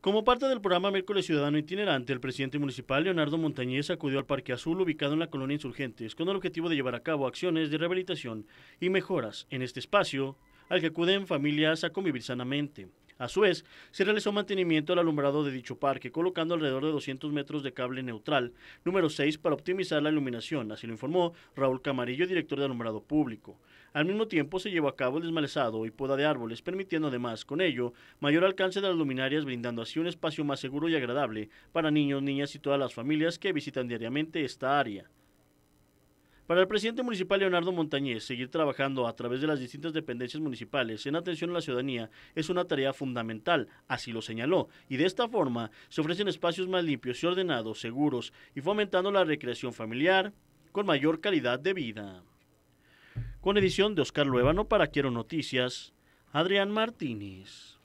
Como parte del programa Miércoles Ciudadano Itinerante, el presidente municipal Leonardo Montañez acudió al Parque Azul ubicado en la colonia Insurgentes con el objetivo de llevar a cabo acciones de rehabilitación y mejoras en este espacio al que acuden familias a convivir sanamente. A su vez, se realizó mantenimiento al alumbrado de dicho parque, colocando alrededor de 200 metros de cable neutral número 6 para optimizar la iluminación, así lo informó Raúl Camarillo, director de alumbrado público. Al mismo tiempo se llevó a cabo el desmalezado y poda de árboles, permitiendo además, con ello, mayor alcance de las luminarias, brindando así un espacio más seguro y agradable para niños, niñas y todas las familias que visitan diariamente esta área. Para el presidente municipal Leonardo Montañez, seguir trabajando a través de las distintas dependencias municipales en atención a la ciudadanía es una tarea fundamental, así lo señaló, y de esta forma se ofrecen espacios más limpios y ordenados, seguros, y fomentando la recreación familiar con mayor calidad de vida. Con edición de Oscar Luevano para Quiero Noticias, Adrián Martínez.